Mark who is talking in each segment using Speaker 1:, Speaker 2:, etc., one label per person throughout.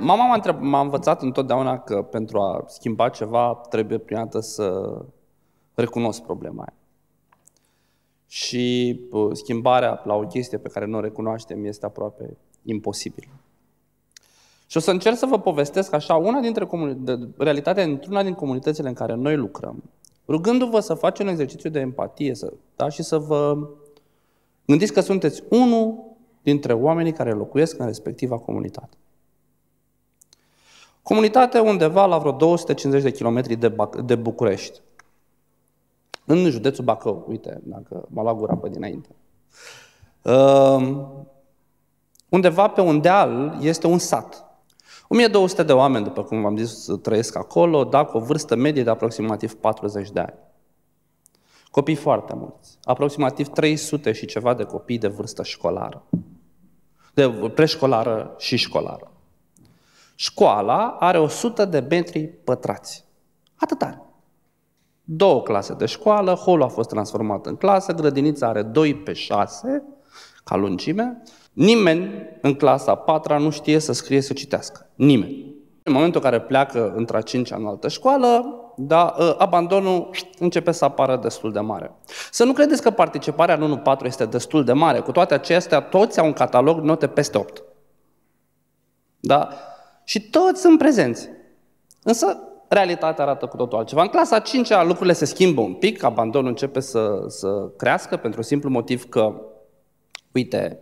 Speaker 1: Mama m-a, întreb, m-a învățat întotdeauna că pentru a schimba ceva trebuie prima dată să recunosc problema aia. Și schimbarea la o chestie pe care nu o recunoaștem este aproape imposibilă. Și o să încerc să vă povestesc așa una dintre comuni- de, realitatea într-una din comunitățile în care noi lucrăm, rugându-vă să faceți un exercițiu de empatie să, da, și să vă gândiți că sunteți unul dintre oamenii care locuiesc în respectiva comunitate. Comunitatea undeva la vreo 250 de kilometri de, Bac- de București. În județul Bacău, uite, dacă mă la gura pe dinainte. Uh, undeva pe un deal este un sat. 1200 de oameni, după cum v-am zis, trăiesc acolo, dar cu o vârstă medie de aproximativ 40 de ani. Copii foarte mulți, aproximativ 300 și ceva de copii de vârstă școlară de preșcolară și școlară. Școala are 100 de metri pătrați. Atât are. Două clase de școală, holul a fost transformat în clasă, grădinița are 2 pe 6 ca lungime. Nimeni în clasa 4 nu știe să scrie, să citească. Nimeni. În momentul în care pleacă într-a cincea în altă școală, da, abandonul începe să apară destul de mare. Să nu credeți că participarea în 1-4 este destul de mare. Cu toate acestea, toți au un catalog note peste 8. Da? Și toți sunt prezenți. Însă, realitatea arată cu totul altceva. În clasa 5 -a, lucrurile se schimbă un pic, abandonul începe să, să crească pentru simplu motiv că, uite,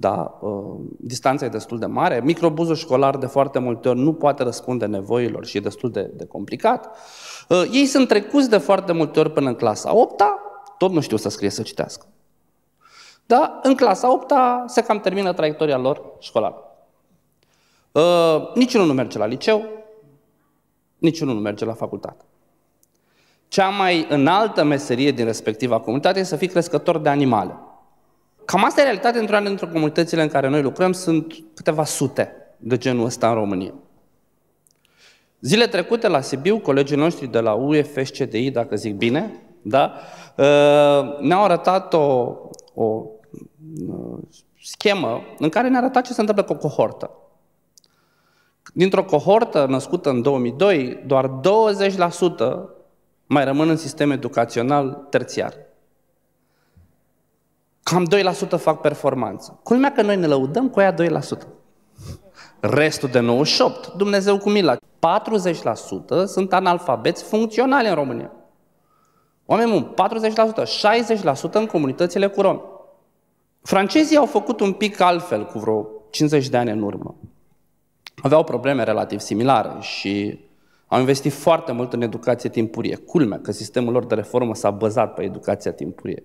Speaker 1: da, uh, distanța e destul de mare, microbuzul școlar de foarte multe ori nu poate răspunde nevoilor și e destul de, de complicat. Uh, ei sunt trecuți de foarte multe ori până în clasa 8 tot nu știu să scrie, să citească. Dar în clasa 8 se cam termină traiectoria lor școlară. Uh, niciunul nu merge la liceu, niciunul nu merge la facultate. Cea mai înaltă meserie din respectiva comunitate este să fii crescător de animale. Cam asta e realitatea într-o dintre comunitățile în care noi lucrăm, sunt câteva sute de genul ăsta în România. Zile trecute la Sibiu, colegii noștri de la UFSCDI, dacă zic bine, da, ă, ne-au arătat o, o ă, schemă în care ne-a arătat ce se întâmplă cu o cohortă. Dintr-o cohortă născută în 2002, doar 20% mai rămân în sistem educațional terțiar. Cam 2% fac performanță. Culmea că noi ne lăudăm cu aia 2%. Restul de 98, Dumnezeu cu mila. 40% sunt analfabeți funcționali în România. Oameni buni, 40%, 60% în comunitățile cu romi. Francezii au făcut un pic altfel cu vreo 50 de ani în urmă. Aveau probleme relativ similare și au investit foarte mult în educație timpurie. Culmea că sistemul lor de reformă s-a bazat pe educația timpurie.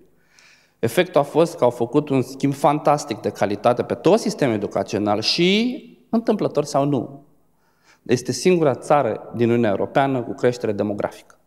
Speaker 1: Efectul a fost că au făcut un schimb fantastic de calitate pe tot sistemul educațional și, întâmplător sau nu, este singura țară din Uniunea Europeană cu creștere demografică.